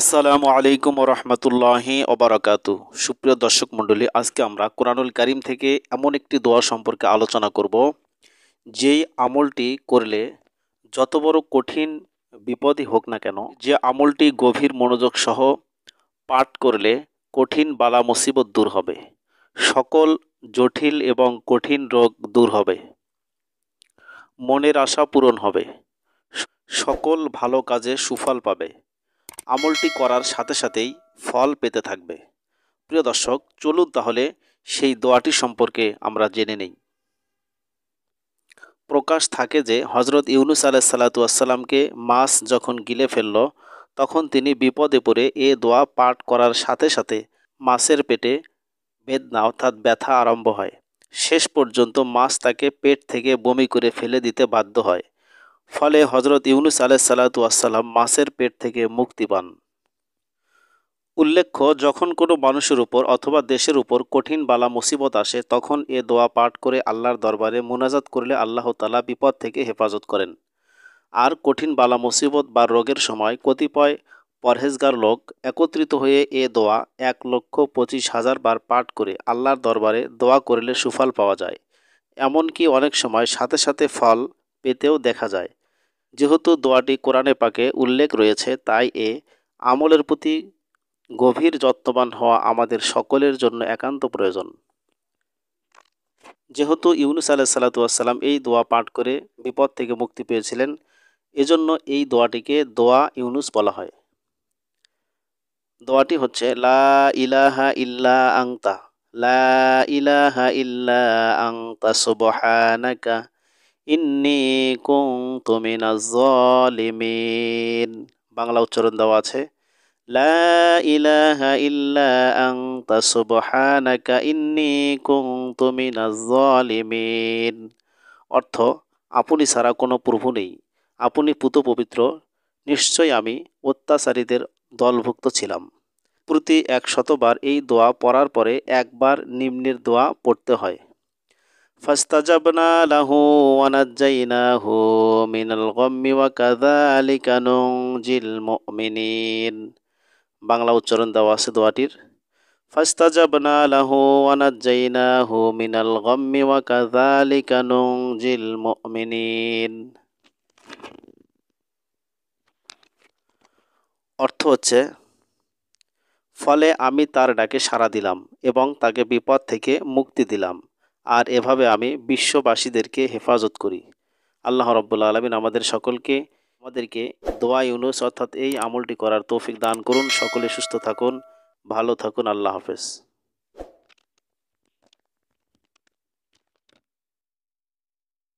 আসসালামু আলাইকুম রহমতুল্লাহি ওবরাকাতু সুপ্রিয় দর্শক মণ্ডলী আজকে আমরা কোরআনুল করিম থেকে এমন একটি দোয়া সম্পর্কে আলোচনা করব যেই আমলটি করলে যত বড় কঠিন বিপদই হোক না কেন যে আমলটি গভীর মনোযোগ সহ পাঠ করলে কঠিন বালা মুসিবত দূর হবে সকল জটিল এবং কঠিন রোগ দূর হবে মনের আশা পূরণ হবে সকল ভালো কাজে সুফল পাবে আমলটি করার সাথে সাথেই ফল পেতে থাকবে প্রিয় দর্শক চলুন তাহলে সেই দোয়াটি সম্পর্কে আমরা জেনে নেই প্রকাশ থাকে যে হজরত ইউনুস আলাহ সালাতু আসসালামকে মাছ যখন গিলে ফেলল তখন তিনি বিপদে পড়ে এ দোয়া পাঠ করার সাথে সাথে মাছের পেটে বেদনা অর্থাৎ ব্যথা আরম্ভ হয় শেষ পর্যন্ত মাছ তাকে পেট থেকে বমি করে ফেলে দিতে বাধ্য হয় ফলে হজরত ইউনুস আলহ সালাতু আসসালাম মাছের পেট থেকে মুক্তি পান উল্লেখ্য যখন কোনো মানুষের উপর অথবা দেশের উপর কঠিন বালা মুসিবত আসে তখন এ দোয়া পাঠ করে আল্লাহর দরবারে মোনাজাত করলে আল্লাহ তালা বিপদ থেকে হেফাজত করেন আর কঠিন বালা মুসিবত বা রোগের সময় কতিপয় পরহেজগার লোক একত্রিত হয়ে এ দোয়া এক লক্ষ পঁচিশ হাজার বার পাঠ করে আল্লাহর দরবারে দোয়া করলে সুফল পাওয়া যায় এমনকি অনেক সময় সাথে সাথে ফল পেতেও দেখা যায় যেহেতু দোয়াটি কোরআনে পাকে উল্লেখ রয়েছে তাই এ আমলের প্রতি গভীর যত্নবান হওয়া আমাদের সকলের জন্য একান্ত প্রয়োজন যেহেতু ইউনুস আলাহ সালাতুয়াসাল্লাম এই দোয়া পাঠ করে বিপদ থেকে মুক্তি পেয়েছিলেন এজন্য এই দোয়াটিকে দোয়া ইউনুস বলা হয় দোয়াটি হচ্ছে লা ইলাহা ইল্লা আংতা লা ইলাহা ইল্লা আংতা সুবহানাকা তুমি বাংলা উচ্চারণ দেওয়া আছে ইন্নি তুমি অর্থ আপনি ছাড়া কোনো প্রভু নেই আপনি পুত পবিত্র নিশ্চয় আমি অত্যাচারীদের দলভুক্ত ছিলাম প্রতি এক শতবার এই দোয়া পড়ার পরে একবার নিম্নের দোয়া পড়তে হয় লাহু মিনাল বাংলা উচ্চারণ দেওয়া আছে দোয়াটির ফাস্তাজাবনা লাহু ওয়ানাজ্জাইনাহু মিনাল গাম্মি ওয়া কাযালিকা নুনজিল মুমিনিন অর্থ হচ্ছে ফলে আমি তার ডাকে সাড়া দিলাম এবং তাকে বিপদ থেকে মুক্তি দিলাম আর এভাবে আমি বিশ্ববাসীদেরকে হেফাজত করি আল্লাহ রব্বুল্লা আলমিন আমাদের সকলকে আমাদেরকে দোয়া ইউনুস অর্থাৎ এই আমলটি করার তৌফিক দান করুন সকলে সুস্থ থাকুন ভালো থাকুন আল্লাহ হাফেজ